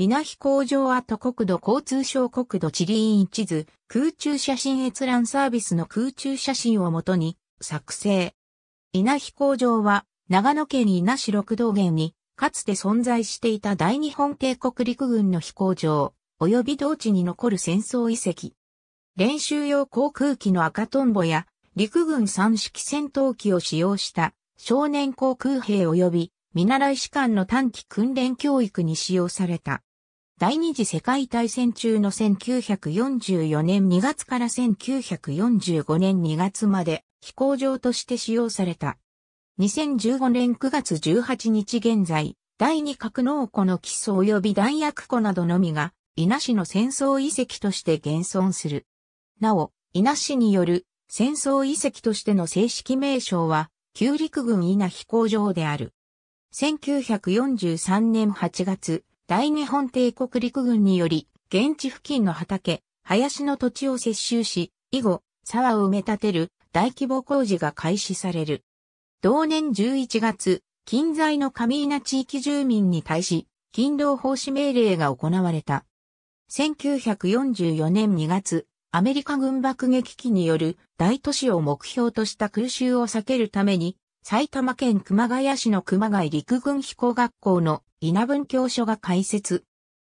稲飛工場跡国土交通省国土地理院地図、空中写真閲覧サービスの空中写真をもとに作成。稲飛工場は、長野県稲市六道原に、かつて存在していた大日本帝国陸軍の飛行場、及び同地に残る戦争遺跡。練習用航空機の赤トンボや、陸軍三式戦闘機を使用した少年航空兵及び見習い士官の短期訓練教育に使用された。第二次世界大戦中の1944年2月から1945年2月まで飛行場として使用された。2015年9月18日現在、第二格納庫の基礎及び弾薬庫などのみが、稲市の戦争遺跡として現存する。なお、稲市による戦争遺跡としての正式名称は、旧陸軍稲飛行場である。1943年8月、大日本帝国陸軍により、現地付近の畑、林の土地を接収し、以後、沢を埋め立てる大規模工事が開始される。同年11月、近在の上稲地域住民に対し、勤労奉仕命令が行われた。1944年2月、アメリカ軍爆撃機による大都市を目標とした空襲を避けるために、埼玉県熊谷市の熊谷陸軍飛行学校の稲文教書が開設。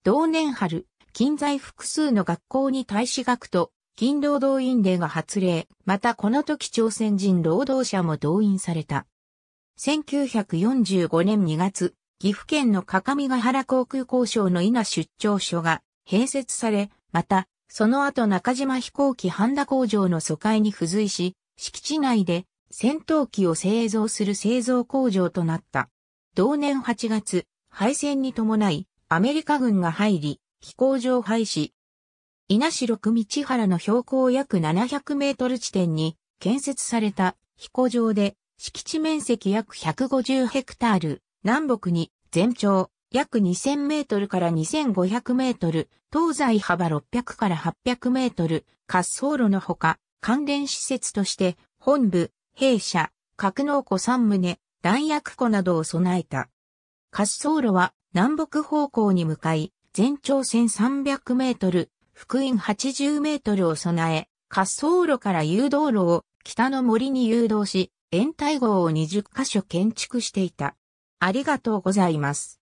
同年春、近在複数の学校に大使学徒、勤労動員令が発令、またこの時朝鮮人労働者も動員された。1945年2月、岐阜県の各務原航空交渉の稲出張所が併設され、また、その後中島飛行機半田工場の疎開に付随し、敷地内で戦闘機を製造する製造工場となった。同年8月、敗戦に伴い、アメリカ軍が入り、飛行場廃止。稲城区道原の標高約700メートル地点に建設された飛行場で、敷地面積約150ヘクタール、南北に全長約2000メートルから2500メートル、東西幅600から800メートル、滑走路のほか、関連施設として、本部、弊社、格納庫3棟、弾薬庫などを備えた。滑走路は南北方向に向かい、全長1300メートル、福音80メートルを備え、滑走路から誘導路を北の森に誘導し、延滞号を20カ所建築していた。ありがとうございます。